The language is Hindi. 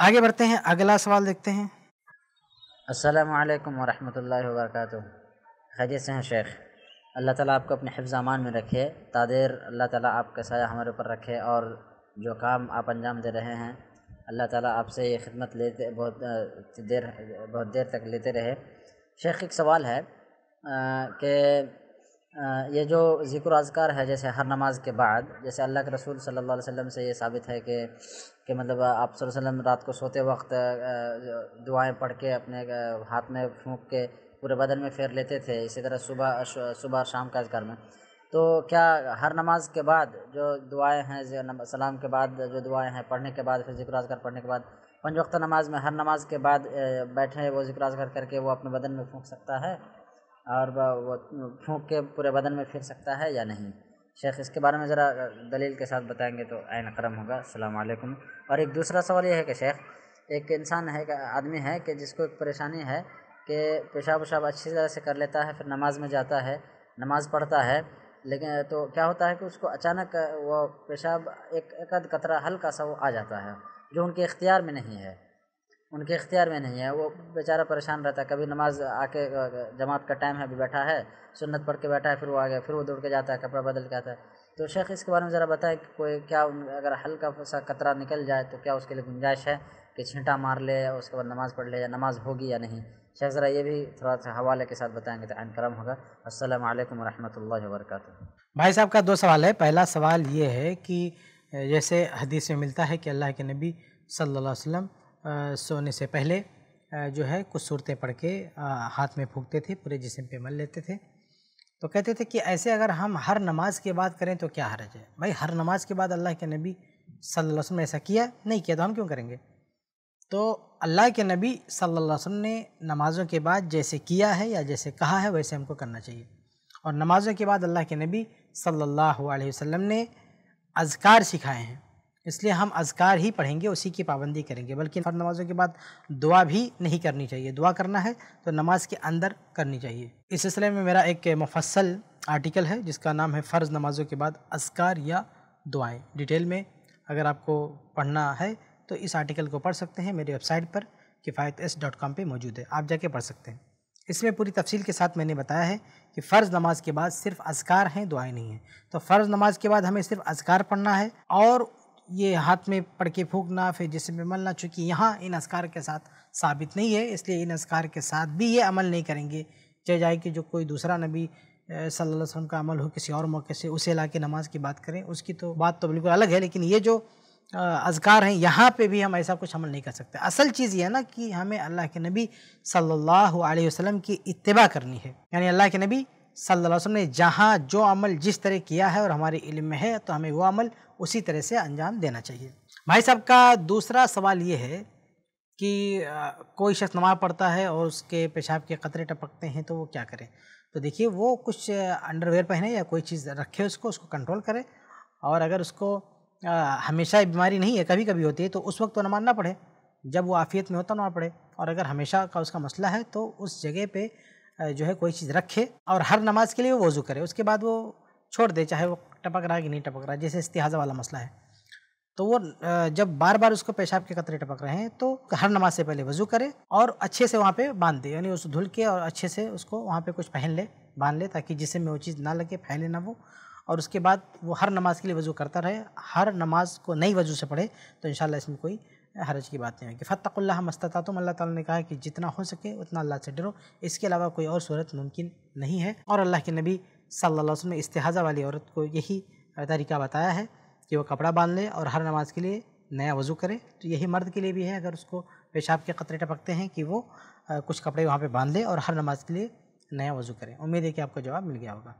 आगे बढ़ते हैं अगला सवाल देखते हैं अस्सलाम वालेकुम वरहमतुल्लाहि व बरकातुहू खैरियत से हैं शेख अल्लाह ताला आपको अपने अमान में रखे तादेर अल्लाह ताला आपका साया हमारे ऊपर रखे और जो काम आप अंजाम दे रहे हैं अल्लाह ताला आपसे ये खिदमत लेते बहुत देर बहुत देर तक लेते रहे शेख एक सवाल है कि ये जो ज़िक्र अजकार है जैसे हर नमाज के बाद जैसे अल्लाह के रसूल सल्लल्लाहु अलैहि वसल्लम से ये साबित है कि कि मतलब आप वसल्लम रात को सोते वक्त दुआएं पढ़ के अपने हाथ में फूँक के पूरे बदन में फेर लेते थे इसी तरह सुबह सुबह और शाम का अजकार में तो क्या हर नमाज के बाद जो दुआएँ हैं सलाम के बाद जो दुआएँ हैं पढ़ने के बाद फिर जिक्र अज़गार पढ़ने के बाद पंज वक्त नमाज में हर नमाज के बाद बैठे वो जिक्र अज़गार करके वो अपने बदन में फूँक सकता है और वो फूँक के पूरे बदन में फिर सकता है या नहीं शेख इसके बारे में ज़रा दलील के साथ बताएंगे तो आयन करम होगा सलामकुम और एक दूसरा सवाल यह है कि शेख एक इंसान है एक आदमी है कि जिसको एक परेशानी है कि पेशाब वेशाब अच्छी तरह से कर लेता है फिर नमाज में जाता है नमाज पढ़ता है लेकिन तो क्या होता है कि उसको अचानक वो पेशाब एक एकद कतरा हल्का सा वो आ जाता है जो उनके इख्तियार में नहीं है उनके इख्तियार में नहीं है वो बेचारा परेशान रहता है कभी नमाज आके जमात का टाइम है अभी बैठा है सुन्नत पढ़ के बैठा है फिर वो आ गया फिर वो दौड़ के जाता है कपड़ा बदल के आता है तो शेख इसके बारे में ज़रा बताएं कि कोई क्या अगर हल्का सा कतरा निकल जाए तो क्या उसके लिए गुंजाइश है कि छींटा मार ले उसके बाद नमाज़ पढ़ ले या नमाज़ होगी या नहीं शेख ज़रा ये भी थोड़ा सा हवाले के साथ बताएंगे तो आन करम होगा असल वरहमल वरक भाई साहब का दो सवाल है पहला सवाल ये है कि जैसे हदीस में मिलता है कि अल्लाह के नबी अलैहि वसम सोने से पहले जो है कुछ सूरतें पढ़ के हाथ में फूकते थे पूरे जिसम पे मल लेते थे तो कहते थे कि ऐसे अगर हम हर नमाज के बाद करें तो क्या हरज है भाई हर नमाज के बाद अल्लाह के नबी सल्लल्लाहु अलैहि वसल्लम ने ऐसा किया नहीं किया तो हम क्यों करेंगे तो अल्लाह के नबी सल्लल्लाहु अलैहि वसल्लम ने नमाज़ों के बाद जैसे किया है या जैसे कहा है वैसे हमको करना चाहिए और नमाज़ों के बाद अल्लाह के नबी सल्लल्लाहु अलैहि वसल्लम ने अजकार सिखाए हैं इसलिए हम अजकार ही पढ़ेंगे उसी की पाबंदी करेंगे बल्कि फर्ज नमाज़ों के बाद दुआ भी नहीं करनी चाहिए दुआ करना है तो नमाज के अंदर करनी चाहिए इस सिलसिले में मेरा एक मुफसल आर्टिकल है जिसका नाम है फ़र्ज़ नमाज़ों के बाद अजकार या दुआएँ डिटेल में अगर आपको पढ़ना है तो इस आर्टिकल को पढ़ सकते हैं मेरी वेबसाइट पर किफ़ायत एस डॉट कॉम पर मौजूद है आप जाके पढ़ सकते हैं इसमें पूरी तफसील के साथ मैंने बताया है कि फ़र्ज़ नमाज के बाद सिर्फ अजकार हैं दुआएं नहीं हैं तो फ़र्ज़ नमाज के बाद हमें सिर्फ अजकार पढ़ना है और ये हाथ में पड़ के फूकना फिर जिसम में मलना चूँकि यहाँ इन असकार के साथ साबित नहीं है इसलिए इन असकार के साथ भी ये अमल नहीं करेंगे चाहे जाए कि जो कोई दूसरा नबी सल्लल्लाहु अलैहि वसल्लम का अमल हो किसी और मौके से उसे ला के नमाज की बात करें उसकी तो बात तो बिल्कुल अलग है लेकिन ये जो अजगार हैं यहाँ पे भी हम ऐसा कुछ अमल नहीं कर सकते असल चीज़ ये है ना कि हमें अल्लाह के नबी सल्लल्लाहु अलैहि वसल्लम की इत्तबा करनी है यानी अल्लाह के नबी सल्लल्लाहु अलैहि वसल्लम ने जहाँ जो अमल जिस तरह किया है और हमारे इल्म में है तो हमें वो अमल उसी तरह से अंजाम देना चाहिए भाई साहब का दूसरा सवाल ये है कि कोई शख्स नमाज पढ़ता है और उसके पेशाब के कतरे टपकते हैं तो वो क्या करें तो देखिए वो कुछ अंडरवेयर पहने या कोई चीज़ रखे उसको उसको कंट्रोल करे और अगर उसको हमेशा बीमारी नहीं है कभी कभी होती है तो उस वक्त तो नमाज ना पढ़े जब वो आफियत में होता नमाज पढ़े और अगर हमेशा का उसका मसला है तो उस जगह पे जो है कोई चीज़ रखे और हर नमाज के लिए वो वज़ू करे उसके बाद वो छोड़ दे चाहे वो टपक रहा है कि नहीं टपक रहा है जैसे इस्तिहाजा वाला मसला है तो वो जब बार बार उसको पेशाब के कतरे टपक रहे हैं तो हर नमाज से पहले वज़ू करे और अच्छे से वहाँ पे बांध दे यानी उस धुल के और अच्छे से उसको वहाँ पे कुछ पहन ले बांध ले ताकि जिससे में वो चीज़ ना लगे फैले ना वो और उसके बाद वो हर नमाज़ के लिए वजू करता रहे हर नमाज को नई वजू से पढ़े तो इन इसमें कोई हरज की बात नहीं होगी फ़तः मस्तता तुम अल्लाह ताला ने कहा कि जितना हो सके उतना अल्लाह से डरो इसके अलावा कोई और सूरत मुमकिन नहीं है और अल्लाह के नबी सल्लल्लाहु अलैहि वसल्लम ने इस्तेहाज़ा वाली औरत को यही तरीका बताया है कि वह कपड़ा बांध ले और हर नमाज के लिए नया वज़ू करे तो यही मर्द के लिए भी है अगर उसको पेशाब के कतरे टपकते हैं कि वो कुछ कपड़े वहाँ पर बांध ले और हर नमाज के लिए नया वज़ू करें उम्मीद है कि आपको जवाब मिल गया होगा